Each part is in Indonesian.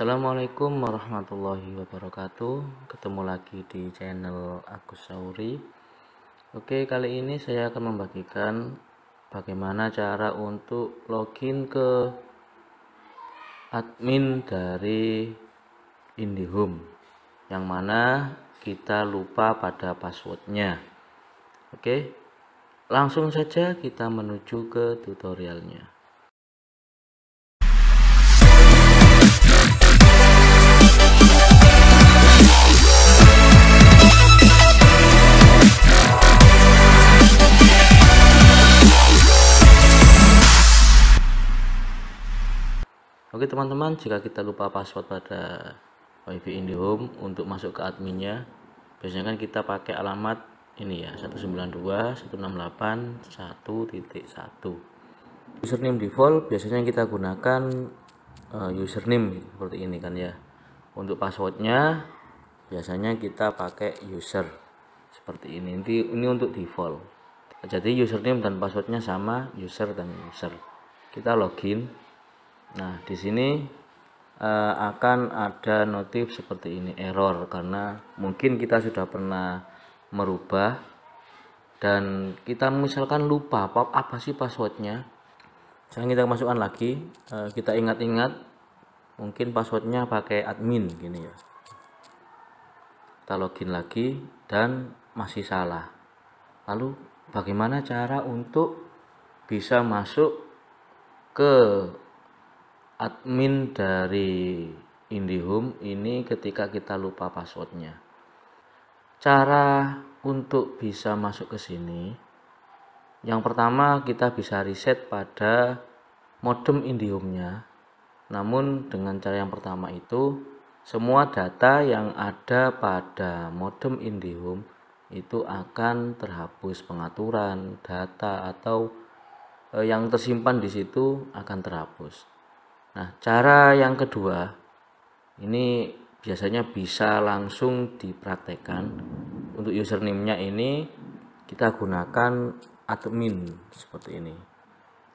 Assalamualaikum warahmatullahi wabarakatuh Ketemu lagi di channel Agus Sauri Oke kali ini saya akan membagikan Bagaimana cara untuk login ke Admin dari Indihome Yang mana kita lupa pada passwordnya Oke langsung saja kita menuju ke tutorialnya Oke teman-teman, jika kita lupa password pada WiFi IndiHome untuk masuk ke adminnya, biasanya kan kita pakai alamat ini ya 192 168 Username default biasanya kita gunakan uh, username seperti ini kan ya. Untuk passwordnya biasanya kita pakai user seperti ini. Ini ini untuk default. Jadi username dan passwordnya sama user dan user. Kita login Nah, di sini uh, akan ada notif seperti ini error karena mungkin kita sudah pernah merubah dan kita misalkan lupa apa, apa sih passwordnya. Sekarang kita masukkan lagi, uh, kita ingat-ingat mungkin passwordnya pakai admin gini ya. Kita login lagi dan masih salah. Lalu bagaimana cara untuk bisa masuk ke admin dari IndiHome ini ketika kita lupa passwordnya cara untuk bisa masuk ke sini yang pertama kita bisa reset pada modem IndiHome-nya namun dengan cara yang pertama itu semua data yang ada pada modem IndiHome itu akan terhapus pengaturan data atau eh, yang tersimpan di situ akan terhapus. Nah, cara yang kedua ini biasanya bisa langsung dipraktekkan. Untuk username-nya ini kita gunakan admin seperti ini.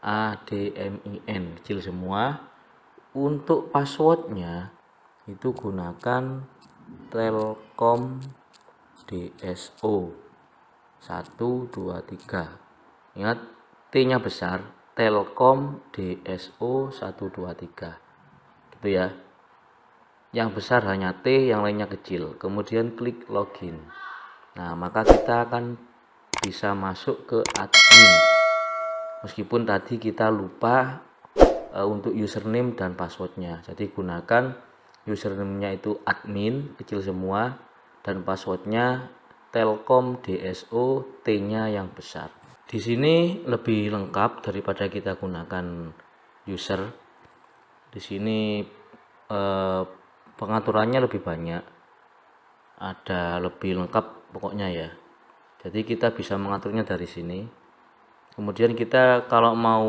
ADMIN kecil semua. Untuk passwordnya itu gunakan Telkom DSO 123. Ingat T-nya besar, Telkom DSO 123 gitu ya yang besar hanya T yang lainnya kecil kemudian klik login nah maka kita akan bisa masuk ke admin meskipun tadi kita lupa e, untuk username dan passwordnya jadi gunakan username-nya itu admin kecil semua dan passwordnya telkom DSO T nya yang besar di sini lebih lengkap daripada kita gunakan user. Di sini eh, pengaturannya lebih banyak. Ada lebih lengkap pokoknya ya. Jadi kita bisa mengaturnya dari sini. Kemudian kita kalau mau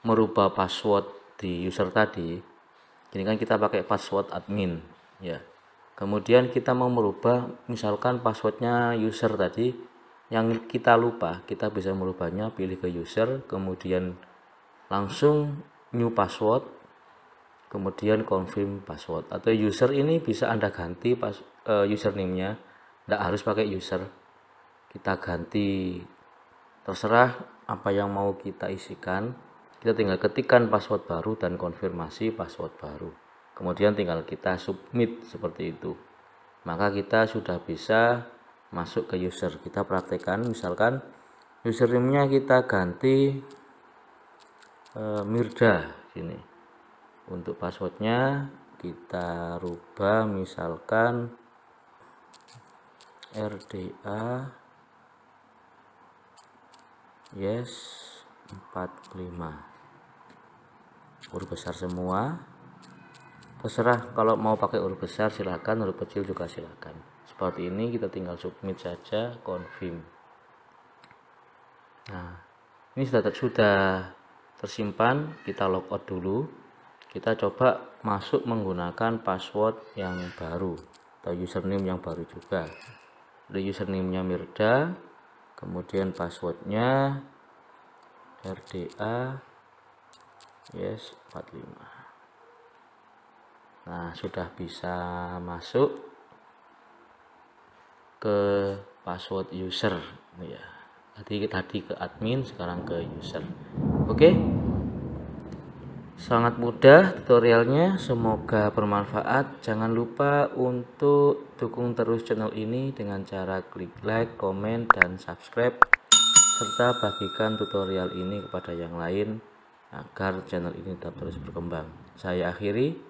merubah password di user tadi, ini kan kita pakai password admin ya kemudian kita mau merubah misalkan passwordnya user tadi yang kita lupa kita bisa merubahnya pilih ke user kemudian langsung new password kemudian confirm password atau user ini bisa anda ganti pas uh, username-nya tidak harus pakai user kita ganti terserah apa yang mau kita isikan kita tinggal ketikkan password baru dan konfirmasi password baru kemudian tinggal kita submit seperti itu maka kita sudah bisa masuk ke user kita praktekkan misalkan username-nya kita ganti e, Mirda sini untuk passwordnya kita rubah misalkan RDA yes 45 huruf besar semua terserah kalau mau pakai huruf besar silahkan huruf kecil juga silahkan seperti ini kita tinggal submit saja confirm nah ini sudah ter sudah tersimpan kita logout dulu kita coba masuk menggunakan password yang baru atau username yang baru juga ada username-nya Mirda kemudian passwordnya RDA yes 45 Nah, sudah bisa masuk ke password user ya. Tadi tadi ke admin, sekarang ke user. Oke. Sangat mudah tutorialnya, semoga bermanfaat. Jangan lupa untuk dukung terus channel ini dengan cara klik like, komen, dan subscribe serta bagikan tutorial ini kepada yang lain agar channel ini tetap terus berkembang. Saya akhiri